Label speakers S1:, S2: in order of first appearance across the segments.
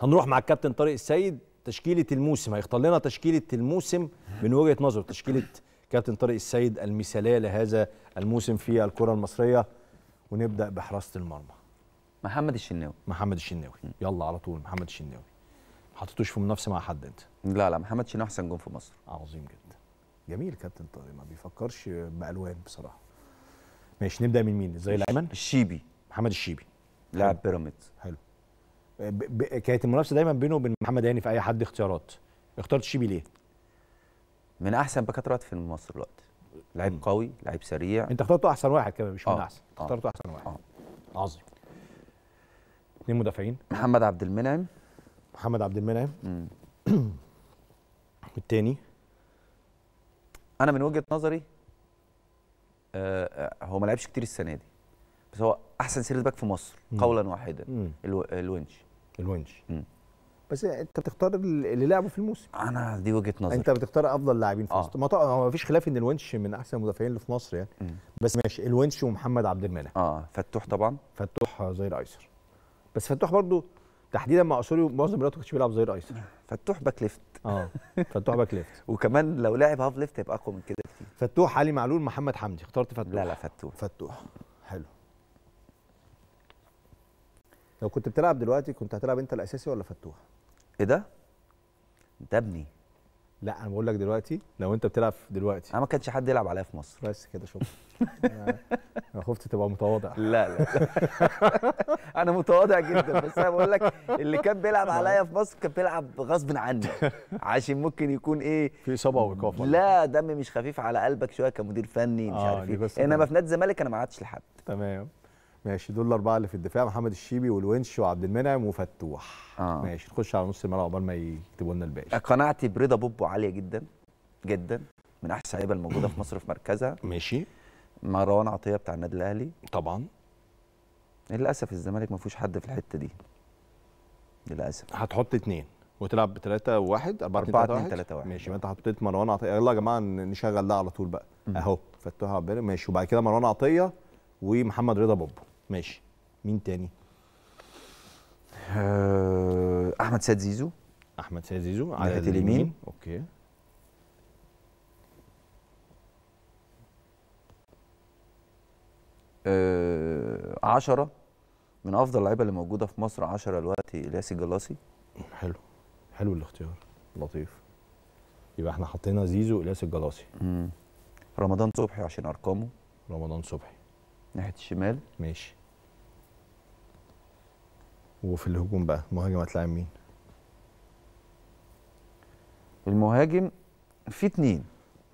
S1: هنروح مع الكابتن طارق السيد تشكيله الموسم هيختار لنا تشكيله الموسم من وجهه نظره تشكيله كابتن طارق السيد المثاليه لهذا الموسم في الكره المصريه ونبدا بحراسه المرمى محمد الشناوي محمد الشناوي يلا على طول محمد الشناوي ما حطيتوش في منافسه مع حد انت لا لا محمد الشناوي احسن جون في مصر عظيم جدا جميل كابتن طارق ما بيفكرش بالوان بصراحه ماشي نبدا من مين زي الايمن الشيبي محمد الشيبي لاعب بيراميدز حلو كانت المنافسه دايما بينه وبين محمد هاني في اي حد اختيارات اخترت الشيبي ليه؟ من احسن باكات في مصر دلوقتي لعيب قوي لعيب سريع انت اخترته احسن واحد كمان مش آه. من احسن آه. اخترته احسن واحد آه. عظيم اثنين مدافعين محمد عبد المنعم محمد عبد المنعم والتاني انا من وجهه نظري آه،, آه هو ما لعبش كتير
S2: السنه دي بس هو احسن سيرت باك في مصر قولا واحدا الونش الونش
S1: بس انت بتختار اللي لعبه في الموسم انا دي وجهه نظري انت بتختار افضل لاعبين في آه. مصر آه. ما ما فيش خلاف ان الونش من احسن المدافعين اللي في مصر يعني م. بس ماشي الونش ومحمد عبد المنعم اه فتوح طبعا فتوح ظهير ايسر بس فتوح برضو تحديدا مع اسوري معظم الوقت ما كانش بيلعب ظهير ايسر فتوح باك ليفت اه فتوح باك ليفت وكمان لو لعب هاف ليفت هيبقى اقوى من كده كتير فتوح علي معلول محمد حمدي اخترت فتوح لا لا فتوح فتوح لو كنت بتلعب دلوقتي كنت هتلعب انت الاساسي ولا فتوح ايه ده انت ابني لا انا بقول لك دلوقتي لو انت بتلعب دلوقتي انا ما كانش حد يلعب عليا في مصر بس كده شوف انا خفت تبقى متواضع
S2: لا لا, لا. انا متواضع جدا بس انا بقول لك اللي كان بيلعب عليا في مصر كان بيلعب غصب عني عشان ممكن يكون ايه في اصابه وايقاف لا دم مش خفيف على قلبك شويه كمدير فني مش آه عارف ايه انما في نادي
S1: الزمالك انا ما قعدتش لحد تمام ماشي دول الاربعه اللي في الدفاع محمد الشيبي والونش وعبد المنعم وفتوح آه. ماشي نخش على نص الملعب عقبال ما يكتبوا لنا الباقي قناعتي برضا بوبو عاليه جدا
S2: جدا من احسن اللعيبه الموجوده في مصر في مركزها ماشي مروان عطيه بتاع النادي
S1: الاهلي طبعا للاسف الزمالك ما فيهوش حد في الحته دي للاسف هتحط اثنين وتلعب بثلاثة 3 1 4 2 3 1 ماشي ما آه. انت حطيت مروان عطيه يلا يا جماعه نشغل ده على طول بقى اهو فتوها عبد ماشي وبعد كده مروان عطيه ومحمد رضا بوبو ماشي مين تاني؟
S2: آه، احمد سيد زيزو
S1: احمد سيد زيزو على اليمين اوكي
S2: آه عشرة من افضل اللعيبه اللي موجوده في مصر 10 دلوقتي الياس
S1: الجلاصي حلو حلو الاختيار لطيف يبقى احنا حطينا زيزو الياس الجلاصي رمضان صبحي عشان ارقامه رمضان صبحي ناحيه الشمال ماشي وفي الهجوم بقى المهاجم هتلاعب مين؟ المهاجم في اتنين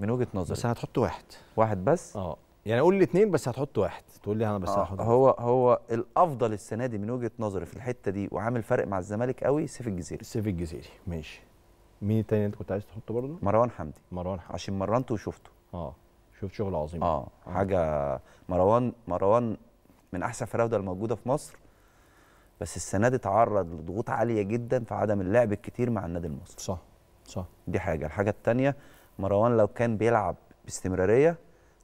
S1: من وجهه نظري بس هتحط واحد واحد بس؟ اه يعني قول لي اتنين بس هتحط واحد
S2: تقول لي انا بس آه هحط هو هو الافضل السنه دي من وجهه نظري في الحته دي وعامل فرق مع
S1: الزمالك قوي سيف الجزيري سيف الجزيري ماشي مين التاني انت كنت عايز تحطه برضه؟ مروان حمدي مروان حمدي عشان مرنته وشفته اه شفت شغل عظيم اه حاجه مروان
S2: مروان من احسن فراوده الموجوده في مصر بس السنه دي اتعرض لضغوط عاليه جدا في عدم اللعب الكتير مع النادي المصري صح صح دي حاجه الحاجه الثانيه مروان لو كان بيلعب باستمراريه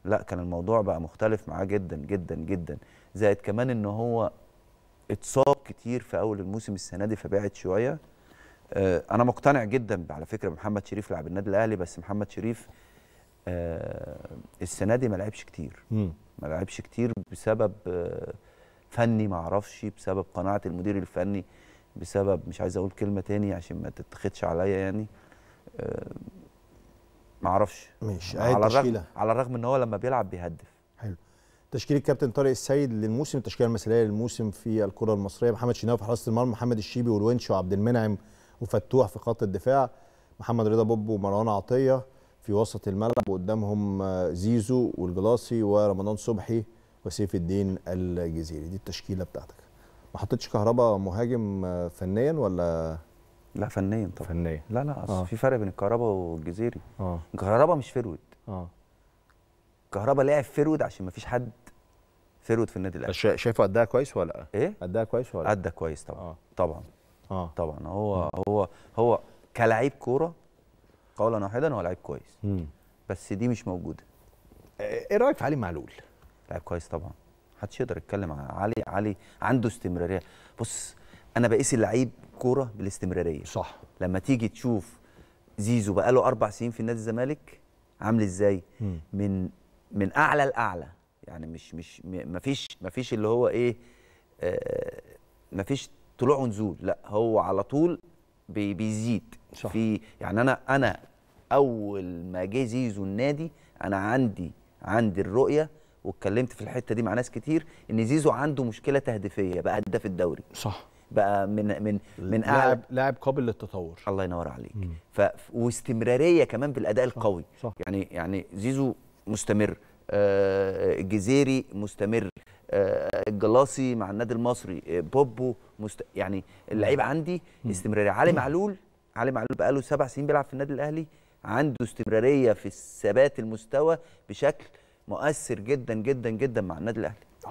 S2: لا كان الموضوع بقى مختلف معاه جدا جدا جدا زائد كمان ان هو اتصاب كتير في اول الموسم السنه دي فبعد شويه آه، انا مقتنع جدا على فكره محمد شريف لاعب النادي الاهلي بس محمد شريف آه، السنه دي ما لعبش كتير ما لعبش كتير بسبب آه، فني ما اعرفش بسبب قناعه المدير الفني بسبب مش عايز اقول كلمه تاني عشان ما تتخدش عليا يعني آه،
S1: ما اعرفش ماشي على الرغم
S2: على الرغم ان هو لما بيلعب بيهدف حلو
S1: تشكيل الكابتن طارق السيد للموسم التشكيله المثاليه للموسم في الكره المصريه محمد شناوي في حراسه المرمى محمد الشيبي والونش وعبد المنعم وفتوح في خط الدفاع محمد رضا بوب ومروان عطيه في وسط الملعب وقدامهم آه، زيزو والجلاصي ورمضان صبحي وسيف الدين الجزيري دي التشكيله بتاعتك ما حطيتش كهربا مهاجم آه، فنيا ولا لا فنيا طبعا فنيا لا لا اصل آه. في فرق بين الكهربا والجزيري اه
S2: كهربا مش فرود اه كهربا لعب فرود عشان ما فيش حد فرود في النادي الاهلي شايفه قدها كويس ولا ايه قدها كويس ولا قدها كويس طبعا آه. طبعا اه طبعا هو آه. هو هو كلاعب كوره قولا واحدا هو لعيب كويس مم. بس دي مش موجوده آه، ايه رايك في علي معلول لاعب كويس طبعا محدش يقدر يتكلم علي علي عنده استمراريه بص انا بقيس اللعيب كوره بالاستمراريه صح لما تيجي تشوف زيزو بقاله اربع سنين في نادي الزمالك عامل ازاي م. من من اعلى لاعلى يعني مش مش مفيش مفيش اللي هو ايه آه مفيش طلوع ونزول لا هو على طول بي بيزيد صح. في يعني انا انا اول ما جه زيزو النادي انا عندي عندي الرؤيه واتكلمت في الحته دي مع ناس كتير ان زيزو عنده مشكله تهديفيه بقى هداف الدوري صح بقى من من من لاعب
S1: لاعب قابل للتطور الله ينور
S2: عليك ف واستمراريه كمان بالاداء صح القوي صح يعني يعني زيزو مستمر آه جزيري مستمر آه الجلاصي مع النادي المصري آه بوبو مست... يعني اللعيب عندي استمراريه علي معلول علي معلول بقاله سبع سنين بيلعب في النادي الاهلي عنده استمراريه في الثبات المستوى بشكل مؤثر جدا جدا جدا مع النادي الاهلي